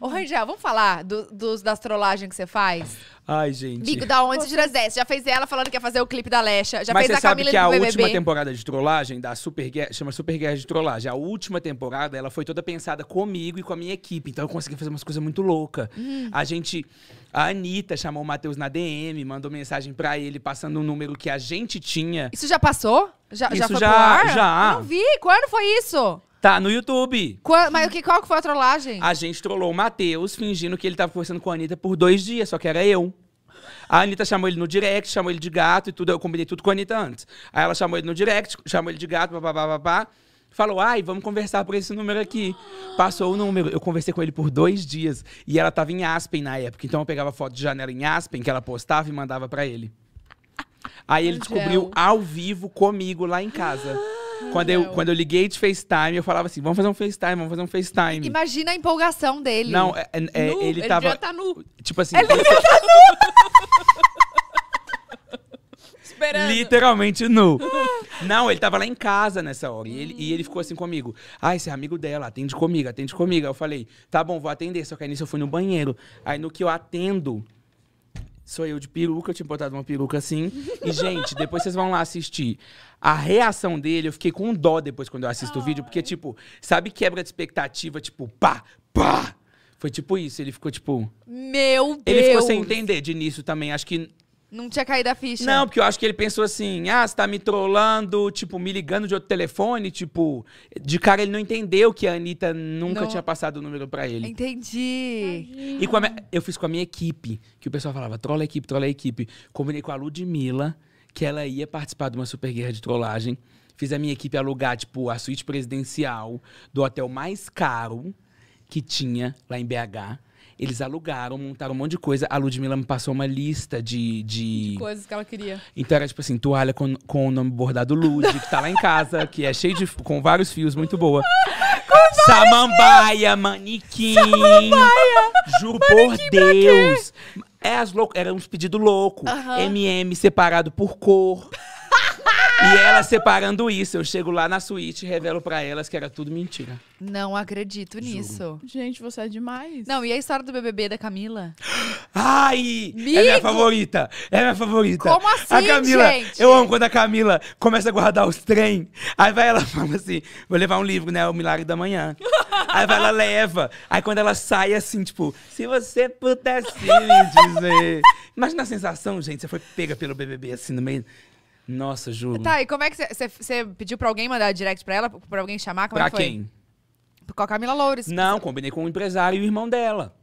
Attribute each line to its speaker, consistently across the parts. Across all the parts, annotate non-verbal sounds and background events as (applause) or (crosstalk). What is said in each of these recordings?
Speaker 1: Ô, Rangel, vamos falar do, dos, das trollagens que você faz? Ai, gente. Bico da 11 de Jazés. Já fez ela falando que ia fazer o clipe da Lecha. Já Mas fez a sabe que a última temporada de trollagem da Super Guerra, chama Super Guerra de Trollagem. A última temporada, ela foi toda pensada comigo e com a minha equipe. Então eu consegui fazer umas coisas muito loucas. Hum. A gente. A Anitta chamou o Matheus na DM, mandou mensagem para ele, passando um número que a gente tinha. Isso já passou? Já, isso já foi já, já. Eu não vi. Quando foi isso? Tá no YouTube. Qua, mas o que, qual que foi a trollagem? A gente trollou o Matheus fingindo que ele tava conversando com a Anitta por dois dias, só que era eu. A Anitta chamou ele no direct, chamou ele de gato e tudo. Eu combinei tudo com a Anitta antes. Aí ela chamou ele no direct, chamou ele de gato, babá, babá. Falou, ai, vamos conversar por esse número aqui. Passou o número, eu conversei com ele por dois dias. E ela tava em Aspen na época, então eu pegava foto de janela em Aspen, que ela postava e mandava para ele. Aí ele descobriu ao vivo comigo lá em casa. (gasps)
Speaker 2: Ah, quando, eu, quando eu
Speaker 1: liguei de FaceTime, eu falava assim: vamos fazer um FaceTime, vamos fazer um FaceTime. Imagina a empolgação dele. Não, é, é, é nu, ele, ele tava. Ele já tá nu. Tipo assim. Ele já (laughs) tá nu! (laughs) Esperando. Literalmente nu. Ah. Não, ele tava lá em casa nessa hora. E ele, hum. e ele ficou assim comigo. Ah, esse é amigo dela, atende comigo, atende comigo. Aí eu falei, tá bom, vou atender. Só que aí nisso eu fui no banheiro. Aí no que eu atendo, Sou eu de peruca, eu tinha botado uma peruca assim. E, gente, depois vocês vão lá assistir. A reação dele, eu fiquei com dó depois quando eu assisto o vídeo, porque, tipo, sabe quebra de expectativa, tipo, pá, pá. Foi tipo isso, ele ficou tipo. Meu Deus! Ele ficou sem entender de início também. Acho que não tinha caído a ficha. Não, porque eu acho que ele pensou assim: ah, você tá me trollando, tipo, me ligando de outro telefone. Tipo, de cara ele não entendeu que a Anitta nunca não. tinha passado o número para ele. Entendi. e com minha, eu fiz com a minha equipe, que o pessoal falava: trola a equipe, trola a equipe. Combinei com a Ludmilla que ela ia participar de uma super guerra de trollagem. Fiz a minha equipe alugar, tipo, a suíte presidencial do hotel mais caro que tinha lá em BH eles alugaram, montaram um monte de coisa. A Ludmilla me passou uma lista de. De, de coisas que ela queria. Então era tipo assim, toalha com, com o nome bordado Lud, que tá lá em casa, que é cheio de. com vários fios, muito boa. Samambaia, manequim. Samambaia. Juro manequim por Deus. É as louco, era uns pedidos loucos. Uh -huh. MM separado por cor. E ela separando isso. Eu chego lá na suíte e revelo para elas que era tudo mentira. Não acredito nisso. Gente, você é demais. Não, e a história do BBB da Camila? Ai! Migo! É minha favorita. É minha favorita. Como assim, a Camila, gente? Eu amo quando a Camila começa a guardar os trem. Aí vai ela (laughs) fala assim, vou levar um livro, né? O Milagre da Manhã. (laughs) Aí vai ela leva. Aí quando ela sai assim, tipo, se você pudesse me dizer... Imagina a sensação, gente. Você foi pega pelo BBB assim no meio... Nossa, Ju. Tá, e como é que você pediu pra alguém mandar direct pra ela? Pra alguém chamar? Como é pra é que foi? quem? Com a Camila Loures. Não, combinei com o empresário e o irmão dela.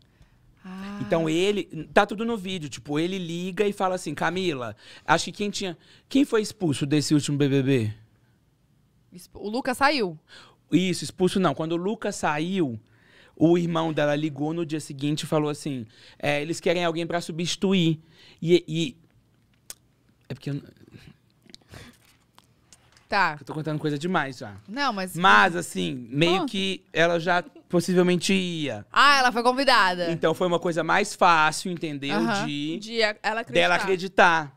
Speaker 1: Ah. Então ele. Tá tudo no vídeo. Tipo, ele liga e fala assim: Camila, acho que quem tinha. Quem foi expulso desse último BBB? O Lucas saiu. Isso, expulso não. Quando o Lucas saiu, o irmão dela ligou no dia seguinte e falou assim: é, eles querem alguém para substituir. E, e, É porque eu, Tá. Eu tô contando coisa demais já. Não, mas. Mas, assim, meio oh. que ela já possivelmente ia. Ah, ela foi convidada. Então foi uma coisa mais fácil, entendeu? Uh -huh. De. De ela acreditar. Dela acreditar.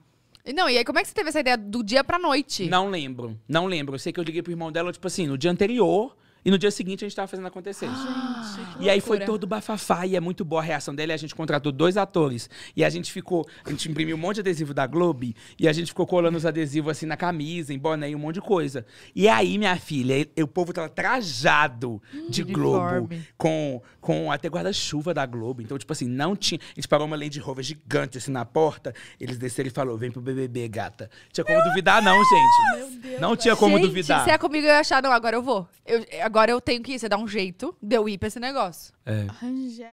Speaker 1: Não, e aí como é que você teve essa ideia do dia pra noite? Não lembro. Não lembro. Eu sei que eu liguei pro irmão dela, tipo assim, no dia anterior. E no dia seguinte a gente estava fazendo acontecer. Ah, gente, e aí foi todo bafafá e é muito boa a reação dele. A gente contratou dois atores e a gente ficou, a gente imprimiu um monte de adesivo da Globe e a gente ficou colando os adesivos assim na camisa, em boné, um monte de coisa. E aí, minha filha, o povo tava trajado hum, de Globo com com até guarda-chuva da Globo. Então, tipo assim, não tinha, a gente parou uma Land Rover gigante assim na porta, eles desceram e falou: "Vem pro BBB, gata". Tinha como Meu duvidar Deus! não, gente. Não tinha como gente, duvidar. Se é comigo eu ia achar não, agora eu vou. Eu, eu agora eu tenho que ir, você dá um jeito de eu ir pra esse negócio. É. Ai,